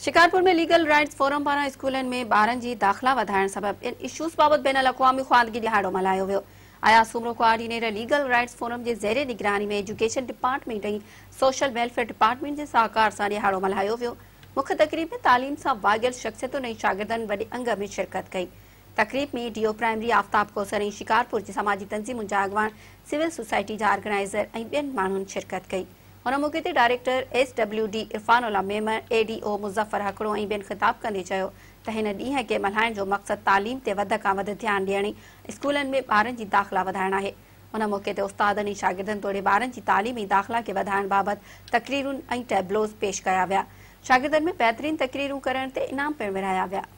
शिकारपुर में legal rights forum पारा school में बारन जी जेरे निगरानी में एजुकेशन डिपार्टमेंट ए सोशल वयो मुख्य तकरीब में तालीम वडे अंग में शिरकत कई तकरीब में डीओ प्राइमरी शिरकत कई चयो त हिन मल्हाइण जो मक़सदु तालीम ते ॾियणी स्कूलनि में ॿारनि जी दाख़िला वधाइण उस्तादनि ऐं शागिर्दनि तोड़े ॿारनि जी तालीम दाख़िला खे वधाइण बाबति तकरीरुनि ऐं टेबलोज़ पेश कया विया शागिर्दनि में बहितरीन तकरीरूं करण ते इनाम पिणु विरिहाया विया